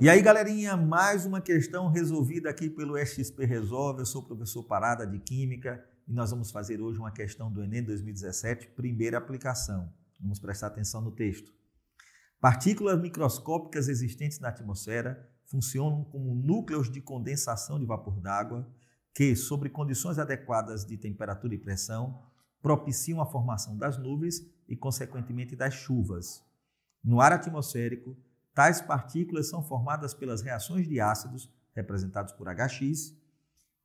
E aí, galerinha, mais uma questão resolvida aqui pelo XP Resolve. Eu sou o professor Parada de Química e nós vamos fazer hoje uma questão do Enem 2017, primeira aplicação. Vamos prestar atenção no texto. Partículas microscópicas existentes na atmosfera funcionam como núcleos de condensação de vapor d'água que, sobre condições adequadas de temperatura e pressão, propiciam a formação das nuvens e, consequentemente, das chuvas. No ar atmosférico, Tais partículas são formadas pelas reações de ácidos, representados por HX,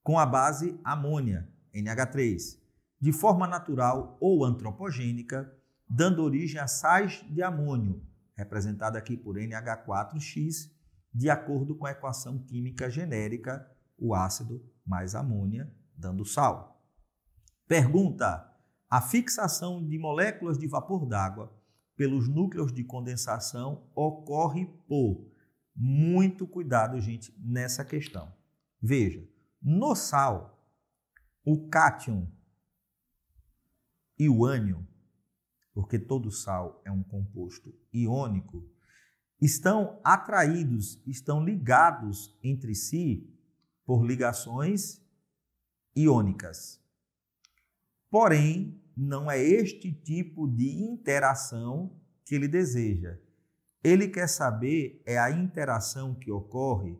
com a base amônia, NH3, de forma natural ou antropogênica, dando origem a sais de amônio, representado aqui por NH4X, de acordo com a equação química genérica, o ácido mais amônia, dando sal. Pergunta: a fixação de moléculas de vapor d'água pelos núcleos de condensação ocorre por muito cuidado, gente, nessa questão. Veja, no sal, o cátion e o ânion, porque todo sal é um composto iônico, estão atraídos, estão ligados entre si por ligações iônicas. Porém, não é este tipo de interação que ele deseja. Ele quer saber é a interação que ocorre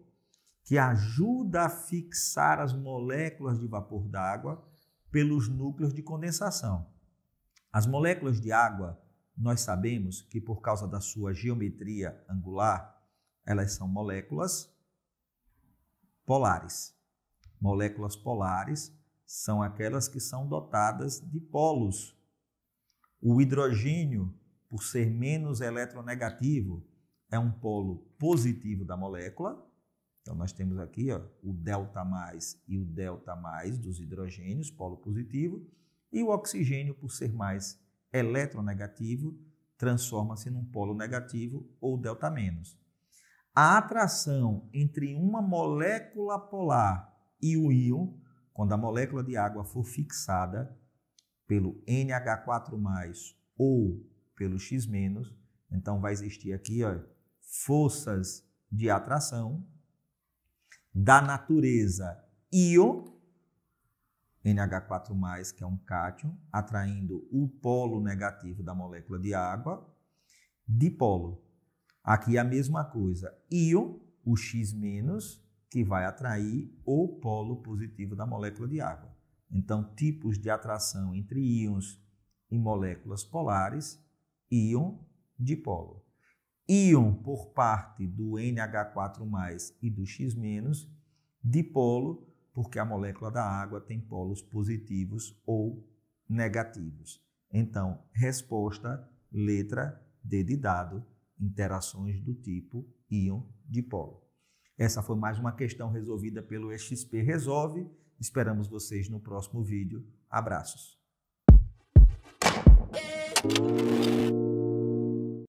que ajuda a fixar as moléculas de vapor d'água pelos núcleos de condensação. As moléculas de água, nós sabemos que por causa da sua geometria angular, elas são moléculas polares. Moléculas polares são aquelas que são dotadas de polos. O hidrogênio, por ser menos eletronegativo, é um polo positivo da molécula. Então nós temos aqui ó, o delta mais e o delta mais dos hidrogênios, polo positivo, e o oxigênio, por ser mais eletronegativo, transforma-se num polo negativo ou delta menos. A atração entre uma molécula polar e o íon quando a molécula de água for fixada pelo NH4+, ou pelo X-, então vai existir aqui ó, forças de atração da natureza íon, NH4+, que é um cátion, atraindo o polo negativo da molécula de água, dipolo. Aqui é a mesma coisa, íon, o X-, que vai atrair o polo positivo da molécula de água. Então, tipos de atração entre íons e moléculas polares, íon dipolo. Íon por parte do NH4+, e do X-, dipolo porque a molécula da água tem polos positivos ou negativos. Então, resposta, letra D de dado, interações do tipo íon dipolo. Essa foi mais uma questão resolvida pelo XP Resolve. Esperamos vocês no próximo vídeo. Abraços.